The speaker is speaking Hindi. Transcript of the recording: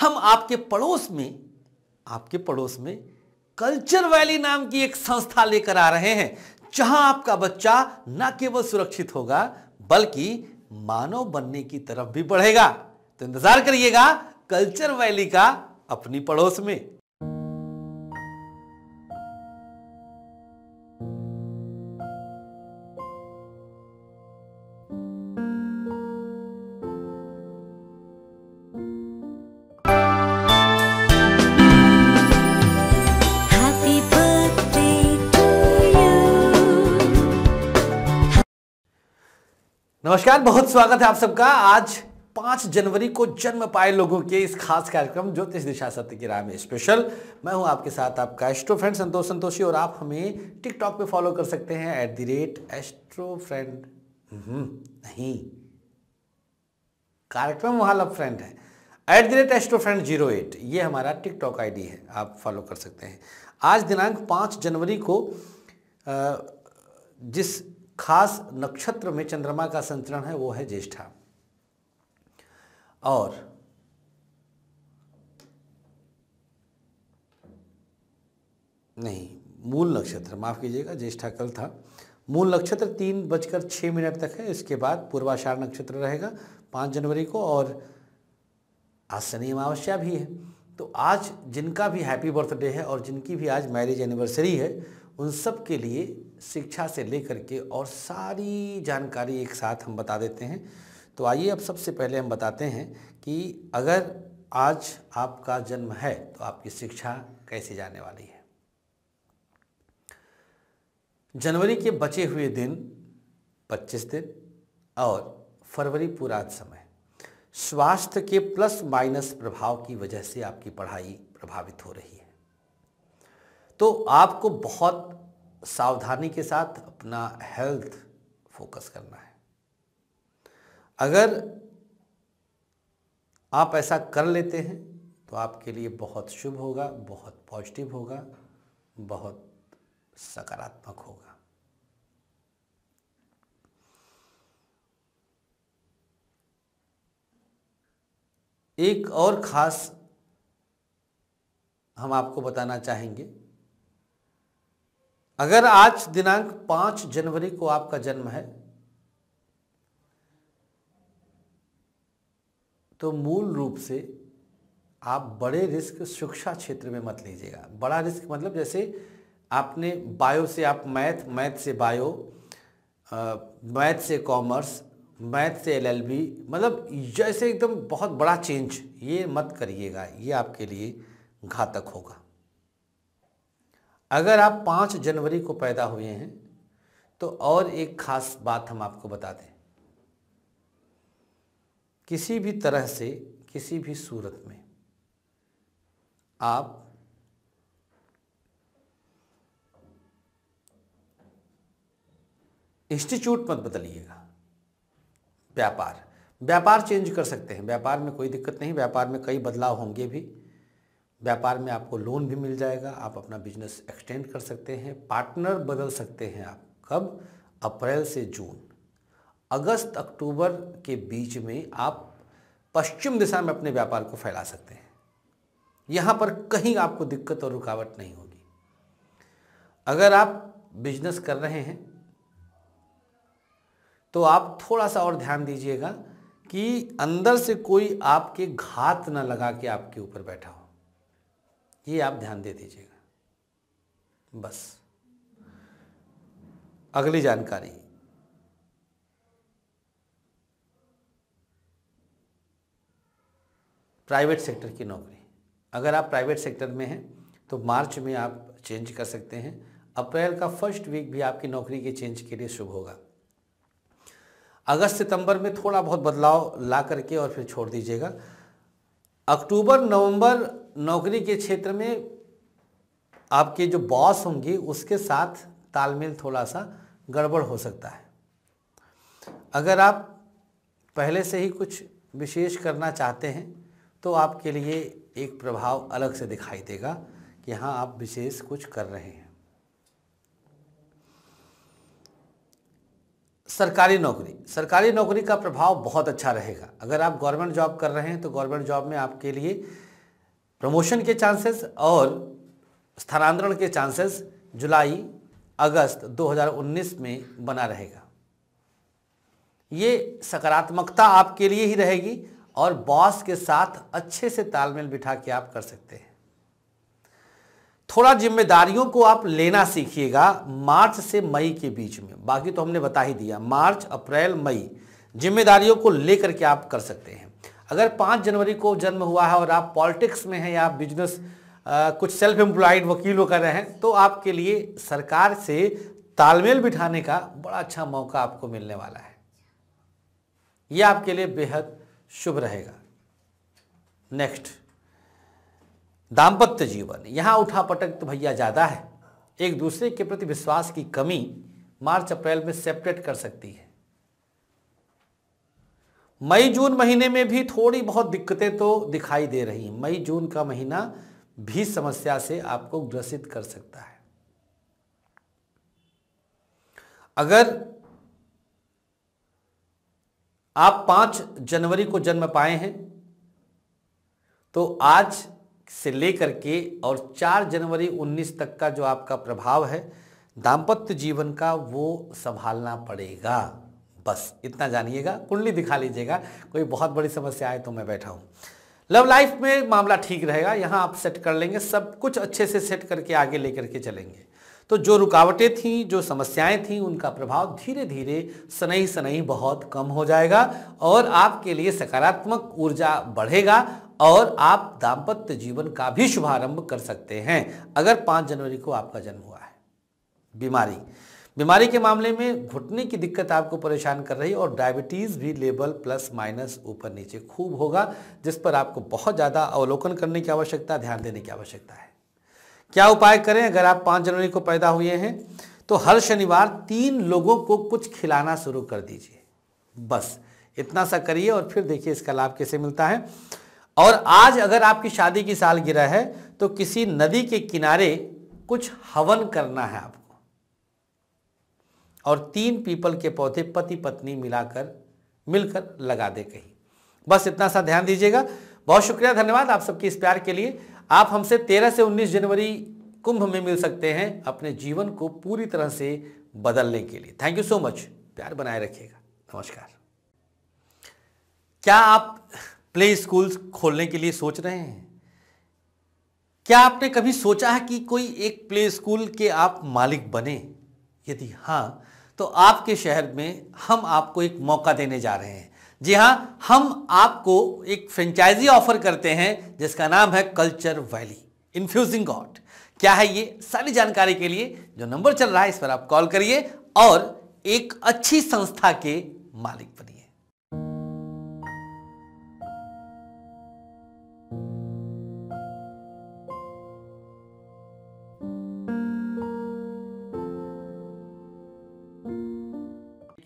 हम आपके पड़ोस में आपके पड़ोस में कल्चर वैली नाम की एक संस्था लेकर आ रहे हैं जहां आपका बच्चा न केवल सुरक्षित होगा बल्कि मानव बनने की तरफ भी बढ़ेगा तो इंतजार करिएगा कल्चर वैली का अपनी पड़ोस में नमस्कार बहुत स्वागत है आप सबका आज पांच जनवरी को जन्म पाए लोगों के इस खास कार्यक्रम ज्योतिष दिशा सत्य की राह में स्पेशल मैं हूं आपके साथ आपका एस्ट्रो फ्रेंड संतोष संतोषी और आप हमें टिकटॉक पे फॉलो कर सकते हैं at the rate astro friend नहीं कार्यक्रम वहां लव फ्रेंड है at the rate astro friend zero eight ये हमारा टिकटॉक आईडी है आप फॉलो कर सकते हैं आज दिनांक पांच जनवरी को जिस खास नक्षत्र में चंद्रमा का संचरण है वो है ज्येष्ठा और नहीं मूल नक्षत्र माफ कीजिएगा ज्येष्ठा कल था मूल नक्षत्र तीन बजकर छः मिनट तक है इसके बाद पूर्वाषाढ़ नक्षत्र रहेगा पाँच जनवरी को और आज शनि अमावस्या भी है तो आज जिनका भी हैप्पी बर्थडे है और जिनकी भी आज मैरिज एनिवर्सरी है उन सब के लिए शिक्षा से लेकर के और सारी जानकारी एक साथ हम बता देते हैं तो आइए अब सबसे पहले हम बताते हैं कि अगर आज आपका जन्म है तो आपकी शिक्षा कैसे जाने वाली है जनवरी के बचे हुए दिन 25 दिन और फरवरी पूरा समय स्वास्थ्य के प्लस माइनस प्रभाव की वजह से आपकी पढ़ाई प्रभावित हो रही है तो आपको बहुत सावधानी के साथ अपना हेल्थ फोकस करना है अगर आप ऐसा कर लेते हैं तो आपके लिए बहुत शुभ होगा बहुत पॉजिटिव होगा बहुत सकारात्मक होगा एक और ख़ास हम आपको बताना चाहेंगे अगर आज दिनांक पांच जनवरी को आपका जन्म है तो मूल रूप से आप बड़े रिस्क शिक्षा क्षेत्र में मत लीजिएगा बड़ा रिस्क मतलब जैसे आपने बायो से आप मैथ मैथ से बायो मैथ से कॉमर्स मैथ से एलएलबी मतलब जैसे एकदम बहुत बड़ा चेंज ये मत करिएगा ये आपके लिए घातक होगा अगर आप पाँच जनवरी को पैदा हुए हैं तो और एक खास बात हम आपको बता दें किसी भी तरह से किसी भी सूरत में आप इंस्टीट्यूट मत बदलिएगा व्यापार व्यापार चेंज कर सकते हैं व्यापार में कोई दिक्कत नहीं व्यापार में कई बदलाव होंगे भी व्यापार में आपको लोन भी मिल जाएगा आप अपना बिजनेस एक्सटेंड कर सकते हैं पार्टनर बदल सकते हैं आप कब अप्रैल से जून अगस्त अक्टूबर के बीच में आप पश्चिम दिशा में अपने व्यापार को फैला सकते हैं यहाँ पर कहीं आपको दिक्कत और रुकावट नहीं होगी अगर आप बिजनेस कर रहे हैं तो आप थोड़ा सा और ध्यान दीजिएगा कि अंदर से कोई आपके घात ना लगा के आपके ऊपर बैठा हो ये आप ध्यान दे दीजिएगा बस अगली जानकारी प्राइवेट सेक्टर की नौकरी अगर आप प्राइवेट सेक्टर में हैं तो मार्च में आप चेंज कर सकते हैं अप्रैल का फर्स्ट वीक भी आपकी नौकरी के चेंज के लिए शुभ होगा अगस्त सितंबर में थोड़ा बहुत बदलाव ला करके और फिर छोड़ दीजिएगा अक्टूबर नवंबर नौकरी के क्षेत्र में आपके जो बॉस होंगे उसके साथ तालमेल थोड़ा सा गड़बड़ हो सकता है अगर आप पहले से ही कुछ विशेष करना चाहते हैं तो आपके लिए एक प्रभाव अलग से दिखाई देगा कि हाँ आप विशेष कुछ कर रहे हैं सरकारी नौकरी सरकारी नौकरी का प्रभाव बहुत अच्छा रहेगा अगर आप गवर्नमेंट जॉब कर रहे हैं तो गवर्नमेंट जॉब में आपके लिए प्रमोशन के चांसेस और स्थानांतरण के चांसेस जुलाई अगस्त 2019 में बना रहेगा ये सकारात्मकता आपके लिए ही रहेगी और बॉस के साथ अच्छे से तालमेल बिठा के आप कर सकते हैं थोड़ा जिम्मेदारियों को आप लेना सीखिएगा मार्च से मई के बीच में बाकी तो हमने बता ही दिया मार्च अप्रैल मई जिम्मेदारियों को लेकर के आप कर सकते हैं अगर पाँच जनवरी को जन्म हुआ है और आप पॉलिटिक्स में हैं या बिजनेस कुछ सेल्फ एम्प्लॉयड वकीलों कर रहे हैं तो आपके लिए सरकार से तालमेल बिठाने का बड़ा अच्छा मौका आपको मिलने वाला है यह आपके लिए बेहद शुभ रहेगा नेक्स्ट दाम्पत्य जीवन यहाँ उठा पटक तो भैया ज़्यादा है एक दूसरे के प्रति विश्वास की कमी मार्च अप्रैल में सेपरेट कर सकती है मई जून महीने में भी थोड़ी बहुत दिक्कतें तो दिखाई दे रही हैं मई जून का महीना भी समस्या से आपको ग्रसित कर सकता है अगर आप पांच जनवरी को जन्म पाए हैं तो आज से लेकर के और चार जनवरी उन्नीस तक का जो आपका प्रभाव है दाम्पत्य जीवन का वो संभालना पड़ेगा बस इतना जानिएगा कुंडली दिखा लीजिएगा कोई बहुत बड़ी समस्या आए तो मैं बैठा हूँ लव लाइफ में मामला ठीक रहेगा यहाँ आप सेट कर लेंगे सब कुछ अच्छे से सेट करके आगे लेकर के चलेंगे तो जो रुकावटें थी जो समस्याएं थी उनका प्रभाव धीरे धीरे सनई सनई बहुत कम हो जाएगा और आपके लिए सकारात्मक ऊर्जा बढ़ेगा और आप दाम्पत्य जीवन का भी शुभारंभ कर सकते हैं अगर 5 जनवरी को आपका जन्म हुआ है बीमारी बीमारी के मामले में घुटने की दिक्कत आपको परेशान कर रही है और डायबिटीज़ भी लेवल प्लस माइनस ऊपर नीचे खूब होगा जिस पर आपको बहुत ज़्यादा अवलोकन करने की आवश्यकता ध्यान देने की आवश्यकता है क्या उपाय करें अगर आप पाँच जनवरी को पैदा हुए हैं तो हर शनिवार तीन लोगों को कुछ खिलाना शुरू कर दीजिए बस इतना सा करिए और फिर देखिए इसका लाभ कैसे मिलता है और आज अगर आपकी शादी की गिरा है तो किसी नदी के किनारे कुछ हवन करना है आपको और तीन पीपल के पौधे पति पत्नी मिलाकर मिलकर लगा दे कहीं बस इतना सा ध्यान दीजिएगा बहुत शुक्रिया धन्यवाद आप सबके इस प्यार के लिए आप हमसे 13 से 19 जनवरी कुंभ में मिल सकते हैं अपने जीवन को पूरी तरह से बदलने के लिए थैंक यू सो मच प्यार बनाए रखिएगा नमस्कार क्या आप प्ले स्कूल खोलने के लिए सोच रहे हैं क्या आपने कभी सोचा है कि कोई एक प्ले स्कूल के आप मालिक बने यदि हाँ तो आपके शहर में हम आपको एक मौका देने जा रहे हैं जी हाँ हम आपको एक फ्रेंचाइजी ऑफर करते हैं जिसका नाम है कल्चर वैली इन्फ्यूजिंग गॉड क्या है ये सारी जानकारी के लिए जो नंबर चल रहा है इस पर आप कॉल करिए और एक अच्छी संस्था के मालिक